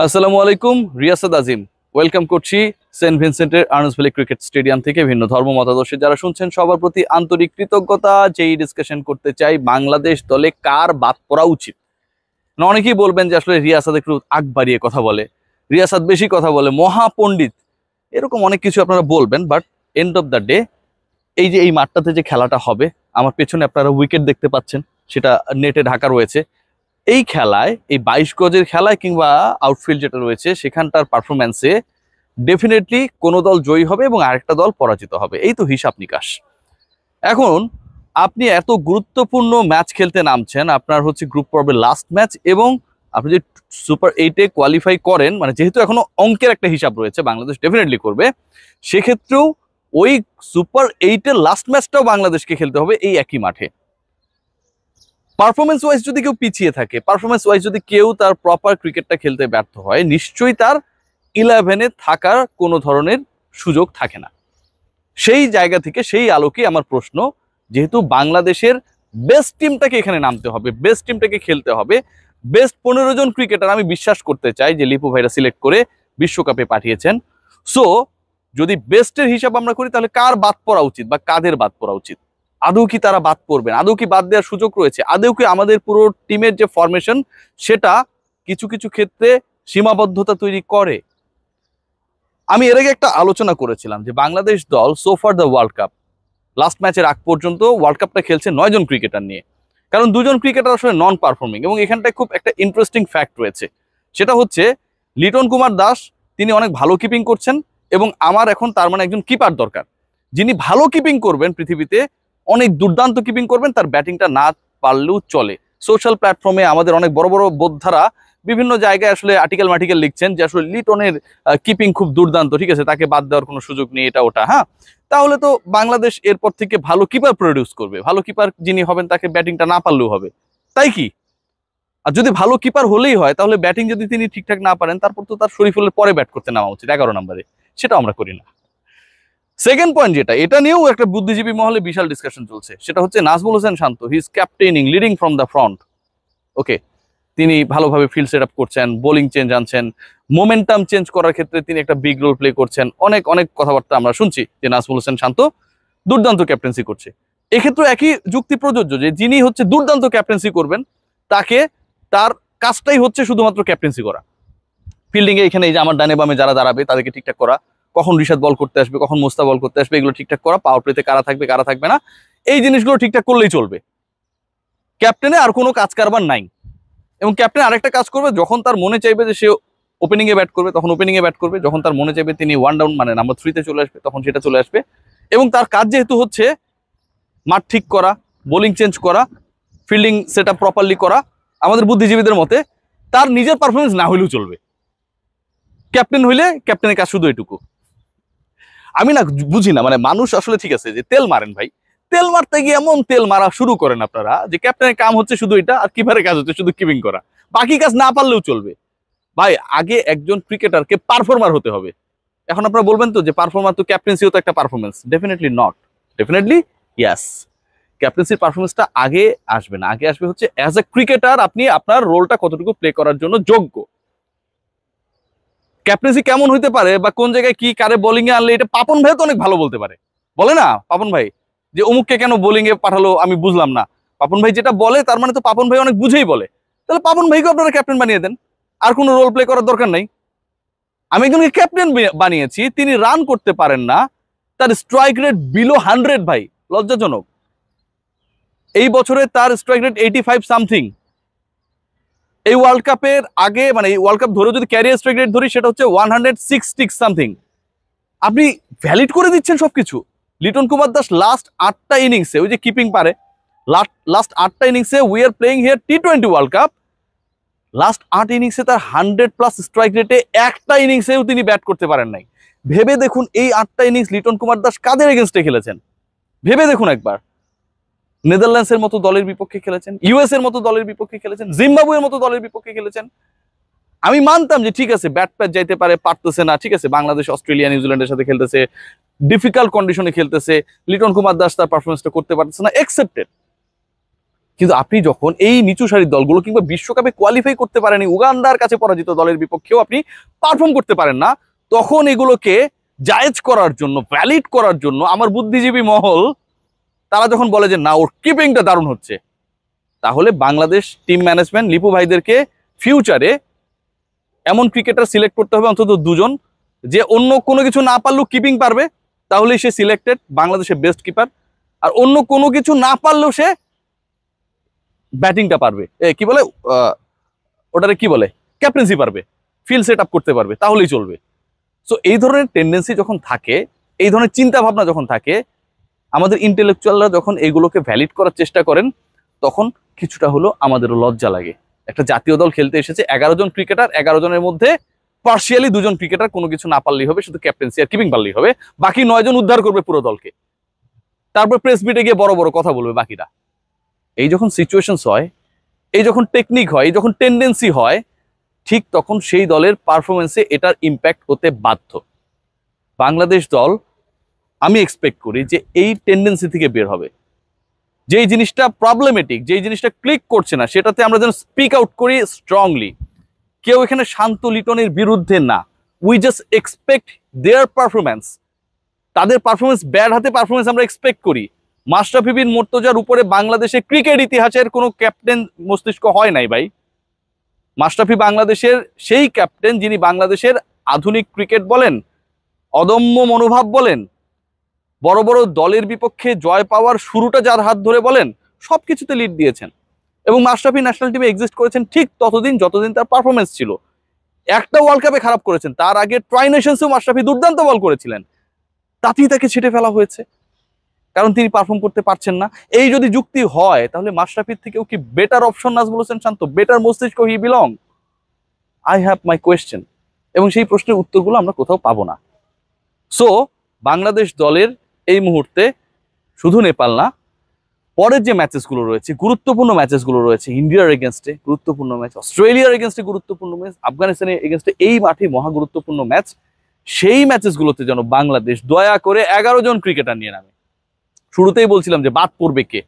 আসসালামু আলাইকুম রিয়াসাদ আজিম ওয়েলকাম করছি সেন্ট ভিনসেন্টের আর্নসভ্যালি ক্রিকেট স্টেডিয়াম থেকে ভিন্ন ধর্ম মতাদর্শী যারা শুনছেন সবার প্রতি আন্তরিক কৃতজ্ঞতা যেই ডিসকাশন করতে চাই বাংলাদেশ দলে কার বাদ পড়া উচিত না অনেকেই বলবেন যে আসলে রিয়াসাদ একটু আগ বাড়িয়ে কথা বলে রিয়াসাদ বেশি কথা বলে মহাপণ্ডিত এরকম অনেক কিছু আপনারা বলবেন but end of the day এই যে এই মাঠটাতে যে খেলাটা হবে আমার পেছনে আপনারা উইকেট দেখতে পাচ্ছেন সেটা নেটে ঢাকা রয়েছে এই খেলায় এই বাইশ গজের খেলায় কিংবা আউটফিল্ড যেটা রয়েছে সেখানটার পারফরম্যান্সে ডেফিনেটলি কোনো দল জয়ী হবে এবং আরেকটা দল পরাজিত হবে এই তো হিসাব নিকাশ এখন আপনি এত গুরুত্বপূর্ণ ম্যাচ খেলতে নামছেন আপনার হচ্ছে গ্রুপ পর্বের লাস্ট ম্যাচ এবং আপনি যে সুপার এইটে কোয়ালিফাই করেন মানে যেহেতু এখনো অঙ্কের একটা হিসাব রয়েছে বাংলাদেশ ডেফিনেটলি করবে সেক্ষেত্রেও ওই সুপার এইটের লাস্ট ম্যাচটাও বাংলাদেশকে খেলতে হবে এই একই মাঠে পারফরমেন্স ওয়াইজ যদি কেউ পিছিয়ে থাকে পারফরমেন্স ওয়াইজ যদি কেউ তার প্রপার ক্রিকেটটা খেলতে ব্যর্থ হয় নিশ্চয়ই তার ইলেভেনে থাকার কোনো ধরনের সুযোগ থাকে না সেই জায়গা থেকে সেই আলোকে আমার প্রশ্ন যেহেতু বাংলাদেশের বেস্ট টিমটাকে এখানে নামতে হবে বেস্ট টিমটাকে খেলতে হবে বেস্ট পনেরো জন ক্রিকেটার আমি বিশ্বাস করতে চাই যে লিপু ভাইরা সিলেক্ট করে বিশ্বকাপে পাঠিয়েছেন সো যদি বেস্টের হিসাব আমরা করি তাহলে কার বাদ পড়া উচিত বা কাদের বাদ পড়া উচিত আদৌ কি তারা বাদ পড়বেন আদৌ কি বাদ দেওয়ার সুযোগ রয়েছে আদৌ কি আমাদের পুরো টিমের যে ফরমেশন সেটা কিছু কিছু ক্ষেত্রে সীমাবদ্ধতা তৈরি করে আমি এর আগে একটা আলোচনা করেছিলাম যে বাংলাদেশ দল সোফার দ্য ওয়ার্ল্ড কাপ লাস্ট ম্যাচের আগ পর্যন্ত ওয়ার্ল্ড কাপটা খেলছে নয়জন ক্রিকেটার নিয়ে কারণ দুজন ক্রিকেটার আসলে নন পারফর্মিং এবং এখানটায় খুব একটা ইন্টারেস্টিং ফ্যাক্ট রয়েছে সেটা হচ্ছে লিটন কুমার দাস তিনি অনেক ভালো কিপিং করছেন এবং আমার এখন তার মানে একজন কিপার দরকার যিনি ভালো কিপিং করবেন পৃথিবীতে অনেক দুর্দান্ত কিপিং করবেন তার ব্যাটিংটা না পারলেও চলে সোশ্যাল প্ল্যাটফর্মে আমাদের অনেক বড় বড় বোদ্ধারা বিভিন্ন জায়গায় আসলে আর্টিকেল মার্টিকেল লিখছেন যে আসলে লিটনের কিপিং খুব দুর্দান্ত ঠিক আছে তাকে বাদ দেওয়ার কোনো সুযোগ নেই এটা ওটা হ্যাঁ তাহলে তো বাংলাদেশ এরপর থেকে ভালো কিপার প্রডিউস করবে ভালো কিপার যিনি হবেন তাকে ব্যাটিংটা না পারলেও হবে তাই কি আর যদি ভালো কিপার হলেই হয় তাহলে ব্যাটিং যদি তিনি ঠিকঠাক না পারেন তারপর তো তার শরীফুলের পরে ব্যাট করতে নামা উচিত এগারো নম্বরে সেটাও আমরা করি না সেকেন্ড পয়েন্ট যেটা এটা নিয়েও একটা বুদ্ধিজীবী মহলে বিশাল ডিসকাশন চলছে সেটা হচ্ছে Najmul Hossain Shanto he is captaining leading from the front okay তিনি ভালোভাবে ফিল্ড সেট আপ করছেন বোলিং চেঞ্জ আনছেন মোমেন্টাম চেঞ্জ করার ক্ষেত্রে তিনি একটা বিগ রোল প্লে করছেন অনেক অনেক কথাবার্তা আমরা শুনছি যে নাজমুল হোসেন শান্ত দুর্দান্ত ক্যাপ্টেন্সি করছে এক্ষেত্রে একই যুক্তি প্রযোজ্য যে যিনি হচ্ছে দুর্দান্ত ক্যাপ্টেন্সি করবেন তাকে তার কাজটাই হচ্ছে শুধুমাত্র ক্যাপ্টেন্সি করা ফিল্ডিংয়ে এখানে এই যে আমার ডানে বামে যারা দাঁড়াবে তাদেরকে ঠিকঠাক করা কখন রিশাদ বল করতে আসবে কখন মোস্তা বল করতে আসবে এগুলো ঠিকঠাক করা পাওয়ার প্লেতে কারা থাকবে কারা থাকবে না এই জিনিসগুলো ঠিকঠাক করলেই চলবে ক্যাপ্টেনে আর কোনো কাজ কারবার নাই এবং ক্যাপ্টেন আরেকটা কাজ করবে যখন তার মনে চাইবে যে সে ওপেনিংয়ে ব্যাট করবে তখন ওপেনিংয়ে ব্যাট করবে যখন তার মনে চাইবে তিনি ওয়ান ডাউন মানে নাম্বার থ্রিতে চলে আসবে তখন সেটা চলে আসবে এবং তার কাজ যেহেতু হচ্ছে মাঠ ঠিক করা বোলিং চেঞ্জ করা ফিল্ডিং সেট প্রপারলি করা আমাদের বুদ্ধিজীবীদের মতে তার নিজের পারফরমেন্স না হইলেও চলবে ক্যাপ্টেন হইলে ক্যাপ্টেনের কাজ শুধু এটুকু আমি না বুঝি না মানে মানুষ আসলে ঠিক আছে যে তেল মারেন ভাই তেল মারতে গিয়ে এমন তেল মারা শুরু করেন আপনারা যে ক্যাপ্টেনের কাম হচ্ছে শুধু এটা আর কিপারের কাজ হচ্ছে শুধু কিপিং করা বাকি কাজ না পারলেও চলবে ভাই আগে একজন ক্রিকেটারকে পারফর্মার হতে হবে এখন আপনারা বলবেন তো যে পারফর্মার তো ক্যাপ্টেন্সিও তো একটা performance definitely not definitely yes ক্যাপ্টেন্সির পারফরমেন্সটা আগে আসবে না আগে আসবে হচ্ছে অ্যাজ এ ক্রিকেটার আপনি আপনার রোলটা কতটুকু প্লে করার জন্য যোগ্য ক্যাপ্টেন্সি কেমন হইতে পারে বা কোন জায়গায় কি কারে বোলিং এ আনলে এটা পাপন ভাই তো অনেক ভালো বলতে পারে বলে না পাপন ভাই যে অমুককে কেন বোলিং এ পাঠালো আমি বুঝলাম না পাপন ভাই যেটা বলে তার মানে তো পাপন ভাই অনেক বুঝেই বলে তাহলে পাপন ভাইকে আপনারা ক্যাপ্টেন বানিয়ে দেন আর কোনো রোল প্লে করার দরকার নাই আমি একজনকে ক্যাপ্টেন বানিয়েছি তিনি রান করতে পারেন না তার স্ট্রাইক রেট বিলো হান্ড্রেড ভাই লজ্জাজনক এই বছরে তার strike rate eighty five something এই ওয়ার্ল্ড কাপের আগে মানে এই ওয়ার্ল্ড কাপ ধরে যদি ক্যারিয়ার স্ট্রাইক রেট ধরি সেটা হচ্ছে ওয়ান হান্ড্রেড সিক্স সামথিং আপনি ভ্যালিড করে দিচ্ছেন সব কিছু লিটন কুমার দাস লাস্ট আটটা ইনিংসে ওই যে কিপিং পারে লাস্ট আটটা ইনিংসে we are playing here T twenty world cup last আট ইনিংসে তার হান্ড্রেড প্লাস স্ট্রাইক রেটে একটা ইনিংসেও তিনি ব্যাট করতে পারেন নাই ভেবে দেখুন এই আটটা ইনিংস লিটন কুমার দাস কাদের এগেনস্টে খেলেছেন ভেবে দেখুন একবার নেদারল্যান্ডসের মতো দলের বিপক্ষে খেলেছেন ইউএস এর মতো দলের বিপক্ষে খেলেছেন জিম্বাবুয়ের মতো দলের বিপক্ষে খেলেছেন আমি মানতাম যে ঠিক আছে ব্যাট প্যাট যাইতে পারে পারতেছে না ঠিক আছে বাংলাদেশ অস্ট্রেলিয়া নিউজিল্যান্ডের সাথে খেলতেছে ডিফিকাল্ট কন্ডিশনে খেলতেছে লিটন কুমার দাস তার পারফরমেন্সটা করতে পারতেছে না একসেপ্টেড কিন্তু আপনি যখন এই নিচু সারির দলগুলো কিংবা বিশ্বকাপে কোয়ালিফাই করতে পারেনি উগান্ডার কাছে পরাজিত দলের বিপক্ষেও আপনি পারফর্ম করতে পারেন না তখন এগুলোকে জায়েজ করার জন্য ভ্যালিড করার জন্য আমার বুদ্ধিজীবী মহল তারা যখন বলে যে না ওর কিপিংটা দারুণ হচ্ছে তাহলে বাংলাদেশ টিম ম্যানেজমেন্ট লিপু ভাইদেরকে ফিউচারে এমন ক্রিকেটার সিলেক্ট করতে হবে অন্তত দুজন যে অন্য কোনো কিছু না পারলেও কিপিং পারবে তাহলেই সে সিলেক্টেড বাংলাদেশের বেস্ট কিপার আর অন্য কোনো কিছু না পারলেও সে ব্যাটিংটা পারবে এ কি বলে ওটারে কি বলে ক্যাপ্টেন্সি পারবে ফিল্ড সেট আপ করতে পারবে তাহলেই চলবে সো এই ধরনের টেন্ডেন্সি যখন থাকে এই ধরনের চিন্তা ভাবনা যখন থাকে আমাদের ইন্টেলেকচুয়ালরা যখন এগুলোকে ভ্যালিড করার চেষ্টা করেন তখন কিছুটা হলো আমাদেরও লজ্জা লাগে একটা জাতীয় দল খেলতে এসেছে এগারো জন ক্রিকেটার এগারো জনের মধ্যে পার্সিয়ালি দুজন ক্রিকেটার কোনো কিছু না পারলেই হবে শুধু ক্যাপ্টেন্সি আর কিপিং পারলেই হবে বাকি নয় জন উদ্ধার করবে পুরো দলকে তারপর প্রেস মিটে গিয়ে বড় বড় কথা বলবে বাকিরা এই যখন সিচুয়েশনস হয় এই যখন টেকনিক হয় এই যখন টেন্ডেন্সি হয় ঠিক তখন সেই দলের পারফরমেন্সে এটার ইম্প্যাক্ট হতে বাধ্য বাংলাদেশ দল আমি এক্সপেক্ট করি যে এই টেন্ডেন্সি থেকে বের হবে যেই জিনিসটা প্রবলেমেটিক যেই জিনিসটা ক্লিক করছে না সেটাতে আমরা যেন স্পিক আউট করি স্ট্রংলি কেউ এখানে শান্ত লিটনের বিরুদ্ধে না we just expect their performance তাদের পারফরমেন্স ব্যাড হাতে পারফরমেন্স আমরা এক্সপেক্ট করি মাস্টাফি বিন মোর্তজার উপরে বাংলাদেশে ক্রিকেট ইতিহাসের কোনো ক্যাপ্টেন মস্তিষ্ক হয় নাই ভাই মাস্টাফি বাংলাদেশের সেই ক্যাপ্টেন যিনি বাংলাদেশের আধুনিক ক্রিকেট বলেন অদম্য মনোভাব বলেন বড় বড় দলের বিপক্ষে জয় পাওয়ার শুরুটা যার হাত ধরে বলেন সব কিছুতে লিড দিয়েছেন এবং মাস্টারফি ন্যাশনাল টিমে এক্সিস্ট করেছেন ঠিক ততদিন যতদিন তার পারফরমেন্স ছিল একটা ওয়ার্ল্ড কাপে খারাপ করেছেন তার আগে ট্রাই নেশনসেও মাশরাফি দুর্দান্ত বল করেছিলেন তাতেই তাকে ছেটে ফেলা হয়েছে কারণ তিনি পারফর্ম করতে পারছেন না এই যদি যুক্তি হয় তাহলে মাস্টারফির থেকেও কি বেটার অপশন নাজ বলেছেন শান্ত বেটার মস্তিষ্ক he belong I have my question এবং সেই প্রশ্নের উত্তরগুলো আমরা কোথাও পাবো না সো বাংলাদেশ দলের এই মুহূর্তে শুধু নেপাল না পরের যে ম্যাচেসগুলো রয়েছে গুরুত্বপূর্ণ ম্যাচেসগুলো রয়েছে ইন্ডিয়ার এগেনস্টে গুরুত্বপূর্ণ ম্যাচ অস্ট্রেলিয়ার এগেনস্টে গুরুত্বপূর্ণ ম্যাচ আফগানিস্তানের এগেনস্টে এই মাঠে মহা গুরুত্বপূর্ণ ম্যাচ সেই ম্যাচেসগুলোতে যেন বাংলাদেশ দয়া করে এগারো জন ক্রিকেটার নিয়ে নামে শুরুতেই বলছিলাম যে বাদ পড়বে কে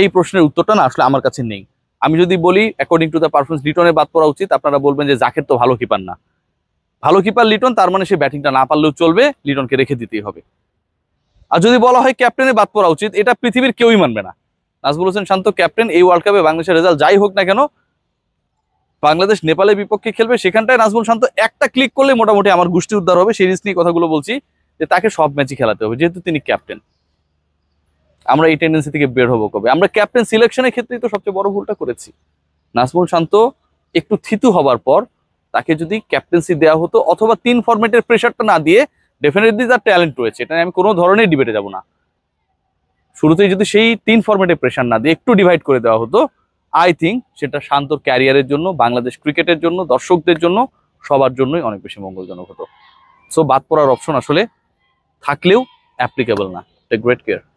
এই প্রশ্নের উত্তরটা না আসলে আমার কাছে নেই আমি যদি বলি অ্যাকর্ডিং টু দ্য পারফরমেন্স লিটনের বাদ পড়া উচিত আপনারা বলবেন যে জাকের তো ভালো কিপার না ভালো কিপার লিটন তার মানে সে ব্যাটিংটা না পারলেও চলবে লিটনকে রেখে দিতেই হবে আর যদি বলা হয় ক্যাপ্টেনে বাদ পড়া উচিত এটা পৃথিবীর কেউই মানবে না নাজবুল হোসেন শান্ত ক্যাপ্টেন এই ওয়ার্ল্ড কাপে বাংলাদেশের রেজাল্ট যাই হোক না কেন বাংলাদেশ নেপালের বিপক্ষে খেলবে সেখানটায় নাজবুল শান্ত একটা ক্লিক করলে মোটামুটি আমার গোষ্ঠী উদ্ধার হবে সিরিজ নিয়ে কথাগুলো বলছি যে তাকে সব ম্যাচই খেলাতে হবে যেহেতু তিনি ক্যাপ্টেন আমরা এই টেন্ডেন্সি থেকে বের হবো কবে আমরা ক্যাপ্টেন সিলেকশনের ক্ষেত্রেই তো সবচেয়ে বড় ভুলটা করেছি নাজমুল শান্ত একটু থিতু হবার পর তাকে যদি ক্যাপ্টেন্সি দেওয়া হতো অথবা তিন ফরম্যাটের প্রেশারটা না দিয়ে ডেফিনেটলি তার ট্যালেন্ট রয়েছে এটা আমি কোনো ধরনের ডিবেটে যাব না শুরুতেই যদি সেই তিন ফর্মেটে প্রেশার না দিয়ে একটু ডিভাইড করে দেওয়া হতো আই থিঙ্ক সেটা শান্তর ক্যারিয়ারের জন্য বাংলাদেশ ক্রিকেটের জন্য দর্শকদের জন্য সবার জন্যই অনেক বেশি মঙ্গলজনক হতো সো বাদ পড়ার অপশন আসলে থাকলেও অ্যাপ্লিকেবল না গ্রেট কেয়ার